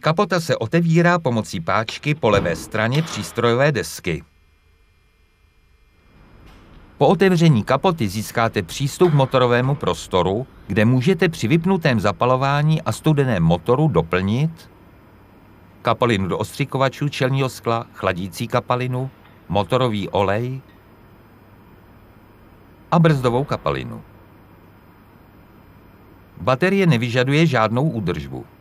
Kapota se otevírá pomocí páčky po levé straně přístrojové desky. Po otevření kapoty získáte přístup k motorovému prostoru, kde můžete při vypnutém zapalování a studeném motoru doplnit kapalinu do ostřikovačů čelního skla, chladící kapalinu, motorový olej a brzdovou kapalinu. Baterie nevyžaduje žádnou údržbu.